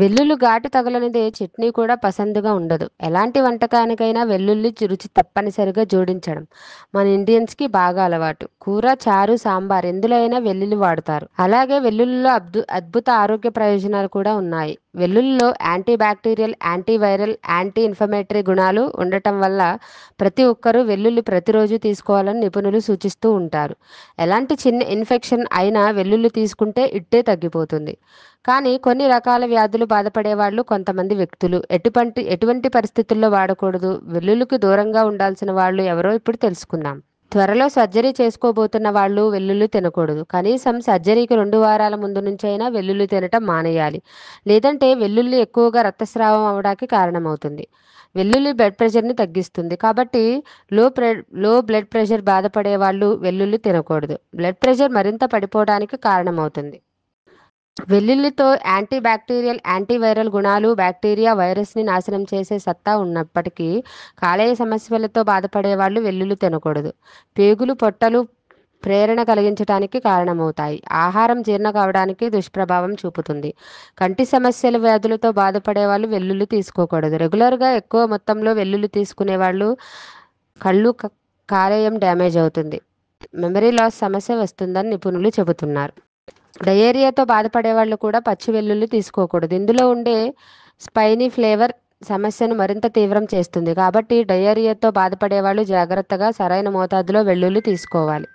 వెల్లుల్లి ఘాటు తగలనిదే చట్నీ కూడా పసందుగా ఉండదు ఎలాంటి వంటకానికైనా వెల్లుల్లి రుచి తప్పనిసరిగా జోడించడం మన ఇండియన్స్కి బాగా అలవాటు కూర చారు సాంబార్ ఎందులో అయినా వెల్లుల్లి వాడతారు అలాగే వెల్లుల్లిలో అద్భుత ఆరోగ్య ప్రయోజనాలు కూడా ఉన్నాయి వెల్లుల్లిలో anti bacterial antiviral anti inflammatory గుణాలు ఉండటం వల్ల ప్రతి ఒక్కరూ వెల్లుల్లి ప్రతిరోజు తీసుకోవాలని నిపుణులు సూచిస్తూ ఉంటారు ఎలాంటి చిన్న ఇన్ఫెక్షన్ అయినా వెల్లుల్లి తీసుకుంటే ఇట్టే తగ్గిపోతుంది కానీ కొన్ని రకాల వ్యాధులు బాధపడే వాళ్ళు కొంతమంది వ్యక్తులు ఎటువంటి ఎటువంటి పరిస్థితుల్లో వాడకూడదు వెల్లుల్లికి దూరంగా ఉండాల్సిన వాళ్ళు ఎవరో ఇప్పుడు తెలుసుకుందాం త్వరలో సర్జరీ చేసుకోబోతున్న వాళ్ళు వెల్లుల్లి తినకూడదు కనీసం సర్జరీకి రెండు వారాల ముందు నుంచైనా వెల్లుల్లి తినటం మానేయాలి లేదంటే వెల్లుల్లి ఎక్కువగా రక్తస్రావం అవడానికి కారణమవుతుంది వెల్లుల్లి బ్లడ్ ప్రెషర్ని తగ్గిస్తుంది కాబట్టి లో ప్రె లో బ్లడ్ ప్రెషర్ బాధపడే వాళ్ళు వెల్లుల్లి తినకూడదు బ్లడ్ ప్రెషర్ మరింత పడిపోవడానికి కారణమవుతుంది వెల్లుల్లితో యాంటీ బ్యాక్టీరియల్ యాంటీవైరల్ గుణాలు బ్యాక్టీరియా వైరస్ని నాశనం చేసే సత్తా ఉన్నప్పటికీ కాలేయ సమస్యలతో బాధపడే వాళ్ళు వెల్లుల్లి తినకూడదు పేగులు పొట్టలు ప్రేరణ కలిగించడానికి కారణమవుతాయి ఆహారం జీర్ణ కావడానికి దుష్ప్రభావం చూపుతుంది కంటి సమస్యల వ్యాధులతో బాధపడే వాళ్ళు వెల్లుల్లి తీసుకోకూడదు రెగ్యులర్గా ఎక్కువ మొత్తంలో వెల్లుల్లి తీసుకునే వాళ్ళు కళ్ళు కాలేయం డ్యామేజ్ అవుతుంది మెమరీ లాస్ సమస్య వస్తుందని నిపుణులు చెబుతున్నారు డయేరియాతో బాధపడే వాళ్ళు కూడా పచ్చి వెల్లుల్లి తీసుకోకూడదు ఇందులో ఉండే స్పైనీ ఫ్లేవర్ సమస్యను మరింత తీవ్రం చేస్తుంది కాబట్టి డయేరియాతో బాధపడే వాళ్ళు జాగ్రత్తగా సరైన మోతాదులో వెల్లుల్లి తీసుకోవాలి